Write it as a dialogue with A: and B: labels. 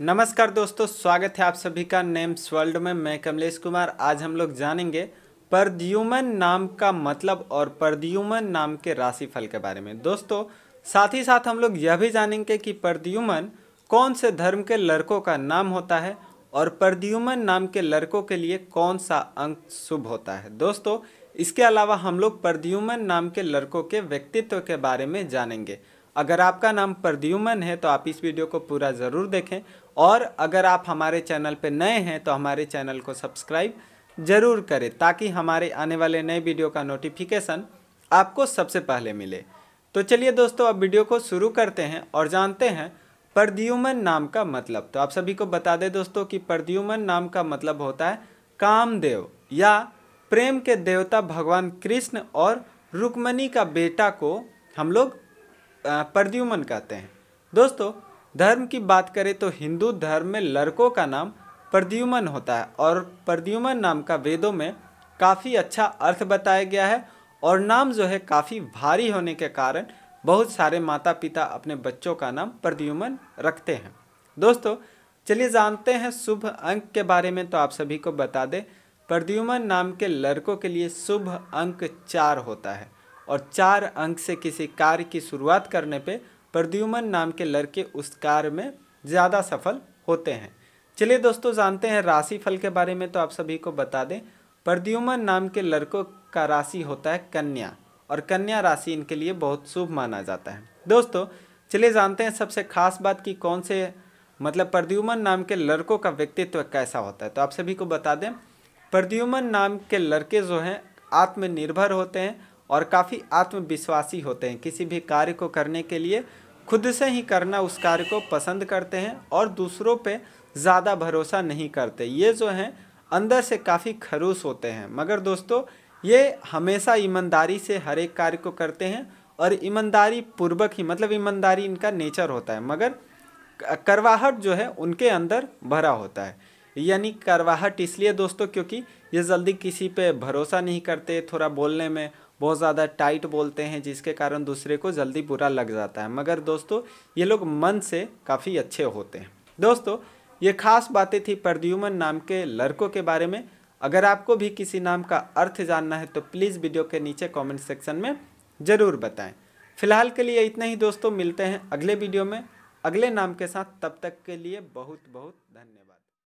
A: नमस्कार दोस्तों स्वागत है आप सभी का नेम्स वर्ल्ड में मैं कमलेश कुमार आज हम लोग जानेंगे परद्युमन नाम का मतलब और परद्युमन नाम के राशिफल के बारे में दोस्तों साथ ही साथ हम लोग यह भी जानेंगे कि परद्युमन कौन से धर्म के लड़कों का नाम होता है और परद्युमन नाम के लड़कों के लिए कौन सा अंक शुभ होता है दोस्तों इसके अलावा हम लोग परद्युमन नाम के लड़कों के व्यक्तित्व के बारे में जानेंगे अगर आपका नाम प्रद्युमन है तो आप इस वीडियो को पूरा ज़रूर देखें और अगर आप हमारे चैनल पर नए हैं तो हमारे चैनल को सब्सक्राइब ज़रूर करें ताकि हमारे आने वाले नए वीडियो का नोटिफिकेशन आपको सबसे पहले मिले तो चलिए दोस्तों अब वीडियो को शुरू करते हैं और जानते हैं प्रद्युमन नाम का मतलब तो आप सभी को बता दें दोस्तों कि प्रद्युमन नाम का मतलब होता है कामदेव या प्रेम के देवता भगवान कृष्ण और रुक्मणी का बेटा को हम लोग प्रद्युमन कहते हैं दोस्तों धर्म की बात करें तो हिंदू धर्म में लड़कों का नाम प्रद्युमन होता है और प्रद्युमन नाम का वेदों में काफ़ी अच्छा अर्थ बताया गया है और नाम जो है काफ़ी भारी होने के कारण बहुत सारे माता पिता अपने बच्चों का नाम प्रद्युमन रखते हैं दोस्तों चलिए जानते हैं शुभ अंक के बारे में तो आप सभी को बता दें प्रद्युमन नाम के लड़कों के लिए शुभ अंक चार होता है और चार अंक से किसी कार्य की शुरुआत करने पे प्रद्युमन नाम के लड़के उस कार्य में ज़्यादा सफल होते हैं चलिए दोस्तों जानते हैं राशि फल के बारे में तो आप सभी को बता दें प्रद्युमन नाम के लड़कों का राशि होता है कन्या और कन्या राशि इनके लिए बहुत शुभ माना जाता है दोस्तों चलिए जानते हैं सबसे खास बात कि कौन से मतलब प्रद्युमन नाम के लड़कों का व्यक्तित्व कैसा होता है तो आप सभी को बता दें प्रद्युमन नाम के लड़के जो हैं आत्मनिर्भर होते हैं और काफ़ी आत्मविश्वासी होते हैं किसी भी कार्य को करने के लिए खुद से ही करना उस कार्य को पसंद करते हैं और दूसरों पे ज़्यादा भरोसा नहीं करते ये जो हैं अंदर से काफ़ी खरूस होते हैं मगर दोस्तों ये हमेशा ईमानदारी से हर एक कार्य को करते हैं और ईमानदारी पूर्वक ही मतलब ईमानदारी इनका नेचर होता है मगर करवाहट जो है उनके अंदर भरा होता है यानी करवाहट इसलिए दोस्तों क्योंकि ये जल्दी किसी पे भरोसा नहीं करते थोड़ा बोलने में बहुत ज़्यादा टाइट बोलते हैं जिसके कारण दूसरे को जल्दी बुरा लग जाता है मगर दोस्तों ये लोग मन से काफ़ी अच्छे होते हैं दोस्तों ये खास बातें थी प्रद्युमन नाम के लड़कों के बारे में अगर आपको भी किसी नाम का अर्थ जानना है तो प्लीज़ वीडियो के नीचे कमेंट सेक्शन में ज़रूर बताएं फिलहाल के लिए इतना ही दोस्तों मिलते हैं अगले वीडियो में अगले नाम के साथ तब तक के लिए बहुत बहुत धन्यवाद